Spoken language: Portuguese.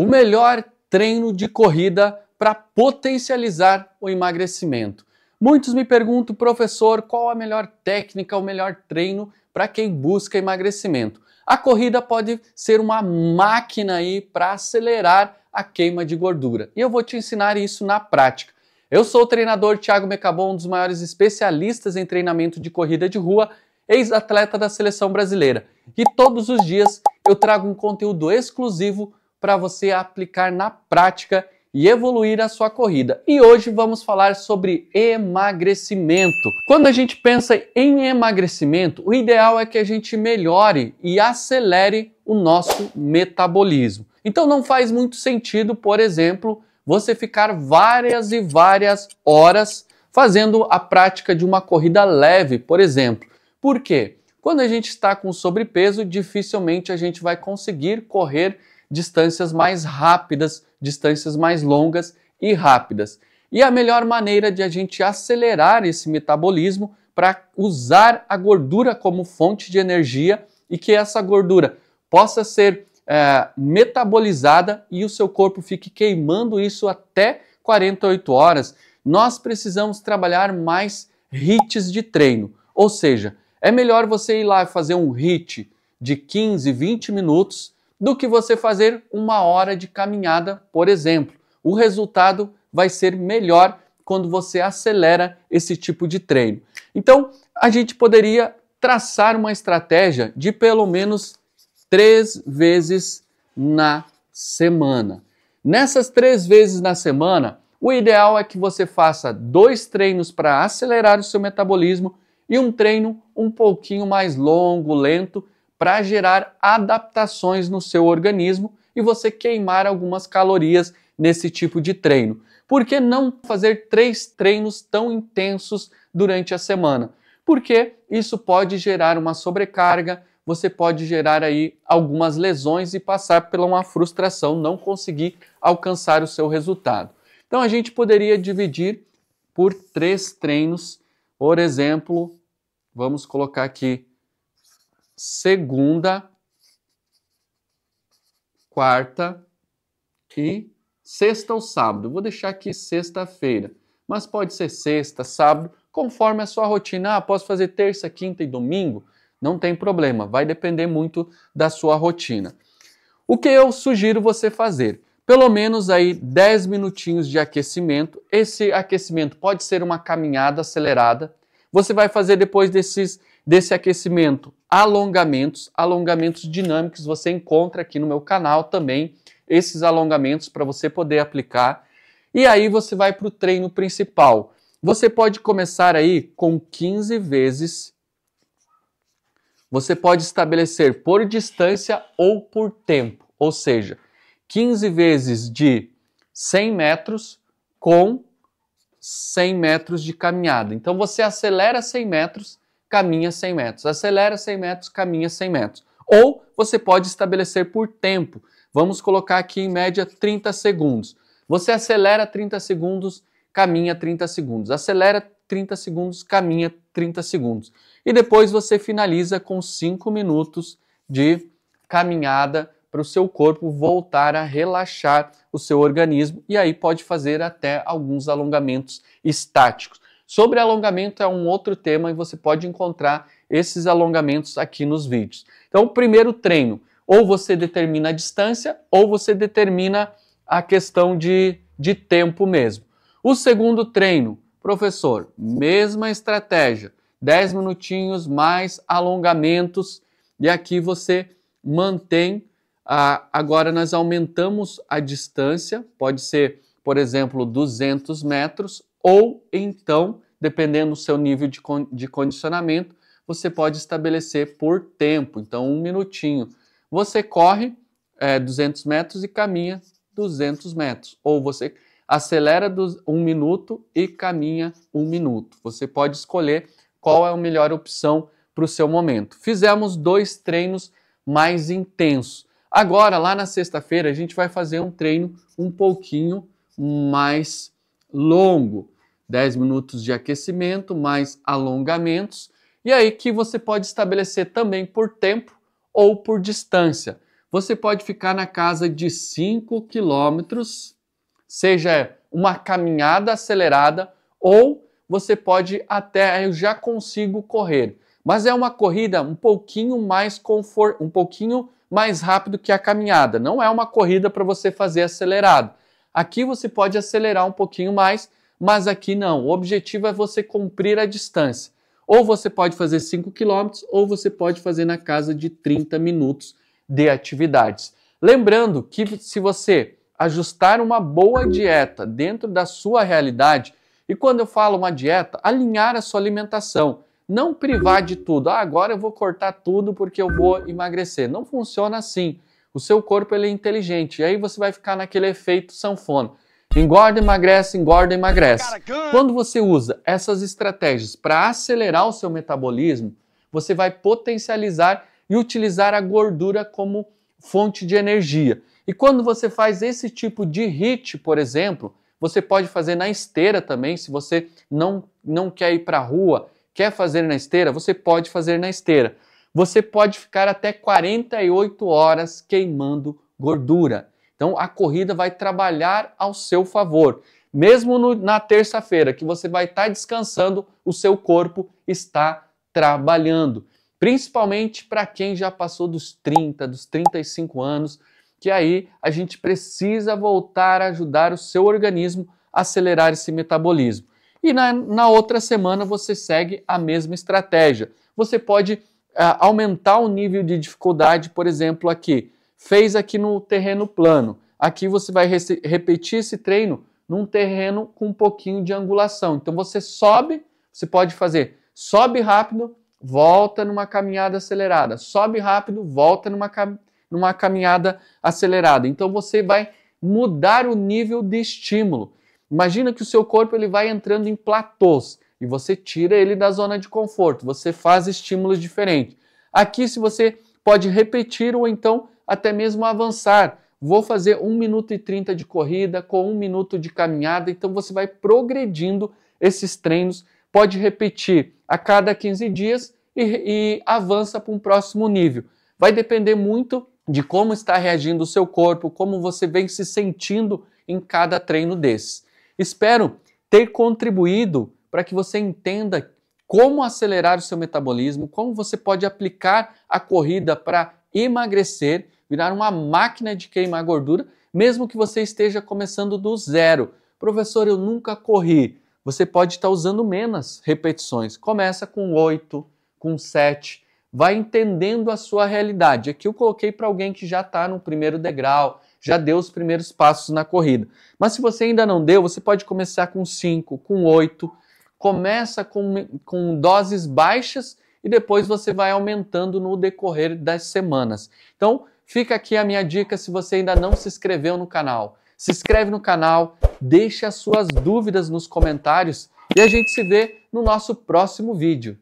o melhor treino de corrida para potencializar o emagrecimento. Muitos me perguntam, professor, qual a melhor técnica, o melhor treino para quem busca emagrecimento? A corrida pode ser uma máquina aí para acelerar a queima de gordura. E eu vou te ensinar isso na prática. Eu sou o treinador Thiago Mecabon, um dos maiores especialistas em treinamento de corrida de rua, ex-atleta da seleção brasileira. E todos os dias eu trago um conteúdo exclusivo para você aplicar na prática e evoluir a sua corrida. E hoje vamos falar sobre emagrecimento. Quando a gente pensa em emagrecimento, o ideal é que a gente melhore e acelere o nosso metabolismo. Então não faz muito sentido, por exemplo, você ficar várias e várias horas fazendo a prática de uma corrida leve, por exemplo. Por quê? Quando a gente está com sobrepeso, dificilmente a gente vai conseguir correr distâncias mais rápidas, distâncias mais longas e rápidas. E a melhor maneira de a gente acelerar esse metabolismo para usar a gordura como fonte de energia e que essa gordura possa ser é, metabolizada e o seu corpo fique queimando isso até 48 horas, nós precisamos trabalhar mais hits de treino. Ou seja, é melhor você ir lá fazer um hit de 15, 20 minutos do que você fazer uma hora de caminhada, por exemplo. O resultado vai ser melhor quando você acelera esse tipo de treino. Então, a gente poderia traçar uma estratégia de pelo menos três vezes na semana. Nessas três vezes na semana, o ideal é que você faça dois treinos para acelerar o seu metabolismo e um treino um pouquinho mais longo, lento, para gerar adaptações no seu organismo e você queimar algumas calorias nesse tipo de treino. Por que não fazer três treinos tão intensos durante a semana? Porque isso pode gerar uma sobrecarga, você pode gerar aí algumas lesões e passar por uma frustração, não conseguir alcançar o seu resultado. Então a gente poderia dividir por três treinos, por exemplo, vamos colocar aqui segunda, quarta e sexta ou sábado. Vou deixar aqui sexta-feira, mas pode ser sexta, sábado, conforme a sua rotina. Ah, posso fazer terça, quinta e domingo? Não tem problema, vai depender muito da sua rotina. O que eu sugiro você fazer? Pelo menos aí 10 minutinhos de aquecimento. Esse aquecimento pode ser uma caminhada acelerada. Você vai fazer depois desses desse aquecimento, alongamentos, alongamentos dinâmicos. Você encontra aqui no meu canal também esses alongamentos para você poder aplicar. E aí você vai para o treino principal. Você pode começar aí com 15 vezes. Você pode estabelecer por distância ou por tempo, ou seja, 15 vezes de 100 metros com 100 metros de caminhada. Então você acelera 100 metros caminha 100 metros. Acelera 100 metros, caminha 100 metros. Ou você pode estabelecer por tempo. Vamos colocar aqui em média 30 segundos. Você acelera 30 segundos, caminha 30 segundos. Acelera 30 segundos, caminha 30 segundos. E depois você finaliza com 5 minutos de caminhada para o seu corpo voltar a relaxar o seu organismo e aí pode fazer até alguns alongamentos estáticos. Sobre alongamento é um outro tema e você pode encontrar esses alongamentos aqui nos vídeos. Então, o primeiro treino, ou você determina a distância, ou você determina a questão de, de tempo mesmo. O segundo treino, professor, mesma estratégia, 10 minutinhos mais alongamentos, e aqui você mantém. Ah, agora nós aumentamos a distância, pode ser, por exemplo, 200 metros ou então, dependendo do seu nível de, con de condicionamento, você pode estabelecer por tempo, então um minutinho. Você corre é, 200 metros e caminha 200 metros, ou você acelera dos, um minuto e caminha um minuto. Você pode escolher qual é a melhor opção para o seu momento. Fizemos dois treinos mais intensos. Agora, lá na sexta-feira, a gente vai fazer um treino um pouquinho mais longo. 10 minutos de aquecimento, mais alongamentos, e aí que você pode estabelecer também por tempo ou por distância. Você pode ficar na casa de 5 quilômetros, seja uma caminhada acelerada, ou você pode até eu já consigo correr. Mas é uma corrida um pouquinho mais confort, um pouquinho mais rápido que a caminhada. Não é uma corrida para você fazer acelerado. Aqui você pode acelerar um pouquinho mais mas aqui não, o objetivo é você cumprir a distância. Ou você pode fazer 5 km ou você pode fazer na casa de 30 minutos de atividades. Lembrando que se você ajustar uma boa dieta dentro da sua realidade, e quando eu falo uma dieta, alinhar a sua alimentação, não privar de tudo. Ah, agora eu vou cortar tudo porque eu vou emagrecer. Não funciona assim. O seu corpo ele é inteligente e aí você vai ficar naquele efeito sanfona. Engorda, emagrece, engorda, emagrece. Quando você usa essas estratégias para acelerar o seu metabolismo, você vai potencializar e utilizar a gordura como fonte de energia. E quando você faz esse tipo de HIIT, por exemplo, você pode fazer na esteira também, se você não, não quer ir para a rua, quer fazer na esteira, você pode fazer na esteira. Você pode ficar até 48 horas queimando gordura. Então a corrida vai trabalhar ao seu favor. Mesmo no, na terça-feira, que você vai estar tá descansando, o seu corpo está trabalhando. Principalmente para quem já passou dos 30, dos 35 anos, que aí a gente precisa voltar a ajudar o seu organismo a acelerar esse metabolismo. E na, na outra semana você segue a mesma estratégia. Você pode ah, aumentar o nível de dificuldade, por exemplo, aqui fez aqui no terreno plano. Aqui você vai repetir esse treino num terreno com um pouquinho de angulação. Então você sobe, você pode fazer sobe rápido, volta numa caminhada acelerada, sobe rápido, volta numa, cam numa caminhada acelerada. Então você vai mudar o nível de estímulo. Imagina que o seu corpo ele vai entrando em platôs e você tira ele da zona de conforto, você faz estímulos diferentes. Aqui se você pode repetir ou então até mesmo avançar. Vou fazer 1 minuto e 30 de corrida com 1 minuto de caminhada, então você vai progredindo esses treinos, pode repetir a cada 15 dias e, e avança para um próximo nível. Vai depender muito de como está reagindo o seu corpo, como você vem se sentindo em cada treino desses. Espero ter contribuído para que você entenda como acelerar o seu metabolismo, como você pode aplicar a corrida para emagrecer virar uma máquina de queimar gordura, mesmo que você esteja começando do zero. Professor, eu nunca corri. Você pode estar usando menos repetições. Começa com 8, com 7. Vai entendendo a sua realidade. Aqui eu coloquei para alguém que já está no primeiro degrau, já deu os primeiros passos na corrida. Mas se você ainda não deu, você pode começar com 5, com 8. Começa com, com doses baixas e depois você vai aumentando no decorrer das semanas. Então, fica aqui a minha dica se você ainda não se inscreveu no canal. Se inscreve no canal, deixe as suas dúvidas nos comentários e a gente se vê no nosso próximo vídeo.